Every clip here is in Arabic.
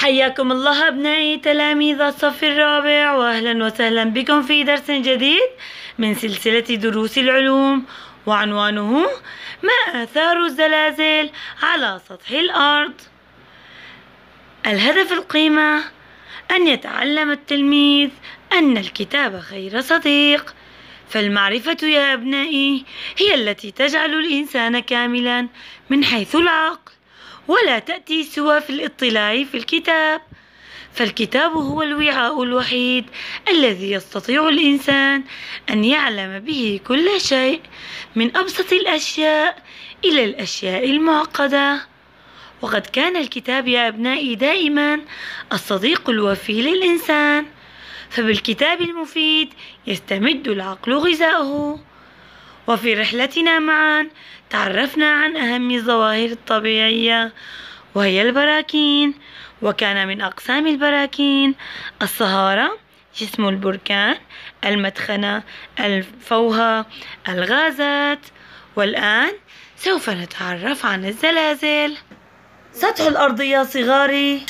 حياكم الله أبنائي تلاميذ الصف الرابع وأهلا وسهلا بكم في درس جديد من سلسلة دروس العلوم وعنوانه ما آثار الزلازل على سطح الأرض الهدف القيمة أن يتعلم التلميذ أن الكتاب خير صديق فالمعرفة يا أبنائي هي التي تجعل الإنسان كاملا من حيث العقل ولا تأتي سوى في الاطلاع في الكتاب فالكتاب هو الوعاء الوحيد الذي يستطيع الإنسان أن يعلم به كل شيء من أبسط الأشياء إلى الأشياء المعقدة وقد كان الكتاب يا أبنائي دائما الصديق الوفي للإنسان فبالكتاب المفيد يستمد العقل غذاؤه وفي رحلتنا معا تعرفنا عن أهم الظواهر الطبيعية وهي البراكين وكان من أقسام البراكين الصهارة جسم البركان المدخنة الفوهة الغازات والآن سوف نتعرف عن الزلازل سطح الأرض يا صغاري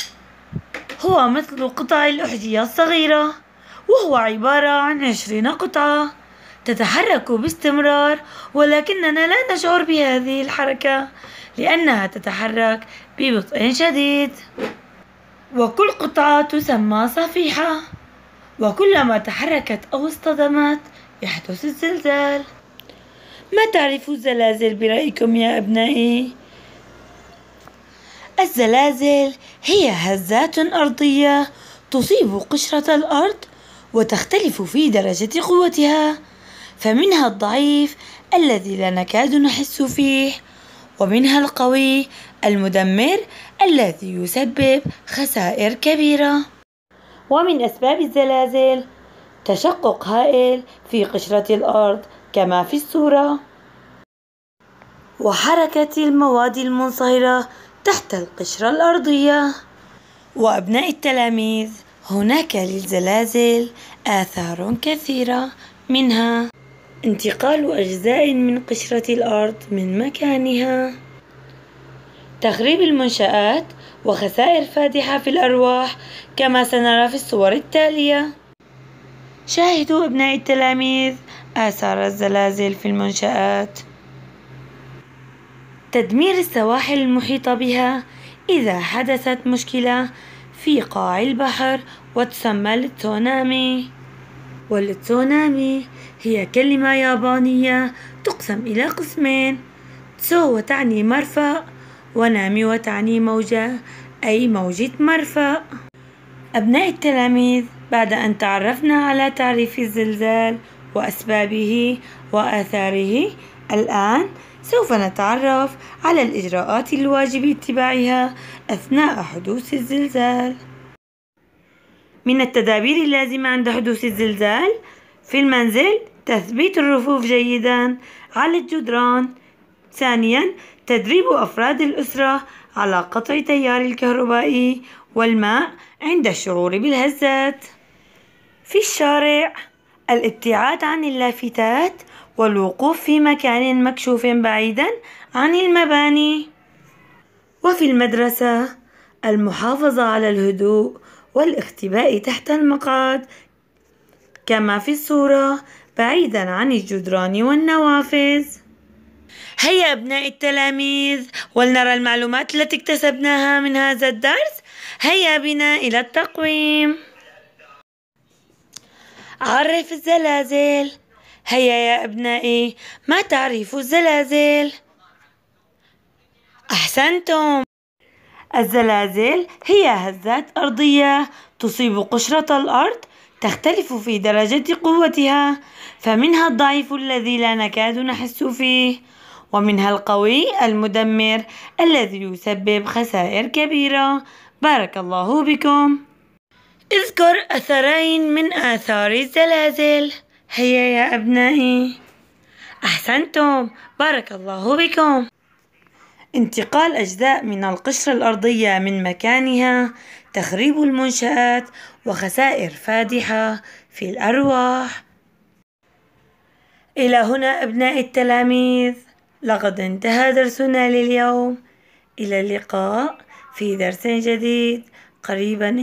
هو مثل قطع الأحذية الصغيرة وهو عبارة عن عشرين قطعة تتحرك باستمرار ولكننا لا نشعر بهذه الحركة لأنها تتحرك ببطء شديد وكل قطعة تسمى صفيحة وكلما تحركت أو اصطدمت يحدث الزلزال ما تعرف الزلازل برأيكم يا أبنائي؟ الزلازل هي هزات أرضية تصيب قشرة الأرض وتختلف في درجة قوتها فمنها الضعيف الذي لا نكاد نحس فيه ومنها القوي المدمر الذي يسبب خسائر كبيرة ومن أسباب الزلازل تشقق هائل في قشرة الأرض كما في الصورة وحركة المواد المنصهرة تحت القشرة الأرضية وأبناء التلاميذ هناك للزلازل آثار كثيرة منها انتقال أجزاء من قشرة الأرض من مكانها تخريب المنشآت وخسائر فادحة في الأرواح كما سنرى في الصور التالية شاهدوا أبناء التلاميذ آثار الزلازل في المنشآت تدمير السواحل المحيطة بها إذا حدثت مشكلة في قاع البحر وتسمى التونامي والتسونامي هي كلمة يابانية تقسم إلى قسمين تسو وتعني مرفأ ونامي وتعني موجة أي موجة مرفأ أبناء التلاميذ بعد أن تعرفنا على تعريف الزلزال وأسبابه وآثاره الآن سوف نتعرف على الإجراءات الواجب اتباعها أثناء حدوث الزلزال من التدابير اللازمة عند حدوث الزلزال في المنزل تثبيت الرفوف جيدا على الجدران ثانيا تدريب أفراد الأسرة على قطع تيار الكهربائي والماء عند الشعور بالهزات في الشارع الابتعاد عن اللافتات والوقوف في مكان مكشوف بعيدا عن المباني وفي المدرسة المحافظة على الهدوء والاختباء تحت المقعد كما في الصورة بعيدا عن الجدران والنوافذ هيا أبناء التلاميذ ولنرى المعلومات التي اكتسبناها من هذا الدرس هيا بنا إلى التقويم عرف الزلازل هيا يا أبنائي ما تعريف الزلازل؟ أحسنتم الزلازل هي هزات أرضية تصيب قشرة الأرض تختلف في درجة قوتها فمنها الضعيف الذي لا نكاد نحس فيه ومنها القوي المدمر الذي يسبب خسائر كبيرة بارك الله بكم اذكر أثرين من آثار الزلازل هيا يا أبنائي أحسنتم بارك الله بكم انتقال أجزاء من القشرة الأرضية من مكانها تخريب المنشآت وخسائر فادحة في الأرواح إلى هنا أبنائي التلاميذ لقد انتهى درسنا لليوم إلى اللقاء في درس جديد قريبا